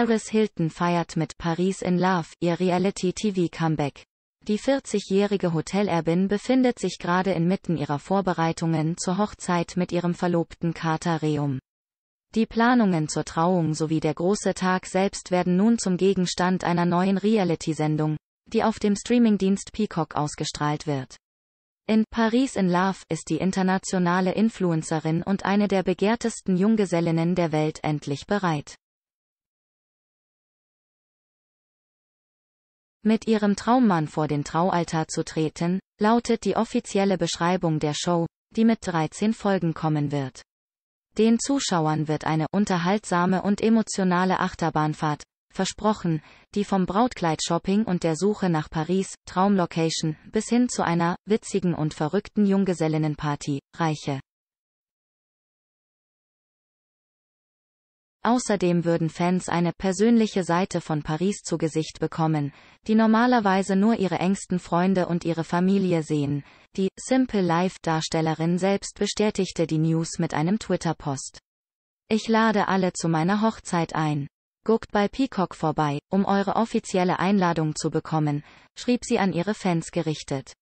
Paris Hilton feiert mit Paris in Love ihr Reality-TV-Comeback. Die 40-jährige Hotelerbin befindet sich gerade inmitten ihrer Vorbereitungen zur Hochzeit mit ihrem Verlobten Kater Reum. Die Planungen zur Trauung sowie der große Tag selbst werden nun zum Gegenstand einer neuen Reality-Sendung, die auf dem Streamingdienst Peacock ausgestrahlt wird. In Paris in Love ist die internationale Influencerin und eine der begehrtesten Junggesellinnen der Welt endlich bereit. Mit ihrem Traummann vor den Traualtar zu treten, lautet die offizielle Beschreibung der Show, die mit 13 Folgen kommen wird. Den Zuschauern wird eine unterhaltsame und emotionale Achterbahnfahrt versprochen, die vom Brautkleid-Shopping und der Suche nach Paris, Traumlocation, bis hin zu einer witzigen und verrückten Junggesellinnenparty reiche. Außerdem würden Fans eine persönliche Seite von Paris zu Gesicht bekommen, die normalerweise nur ihre engsten Freunde und ihre Familie sehen. Die Simple Life-Darstellerin selbst bestätigte die News mit einem Twitter-Post. Ich lade alle zu meiner Hochzeit ein. Guckt bei Peacock vorbei, um eure offizielle Einladung zu bekommen, schrieb sie an ihre Fans gerichtet.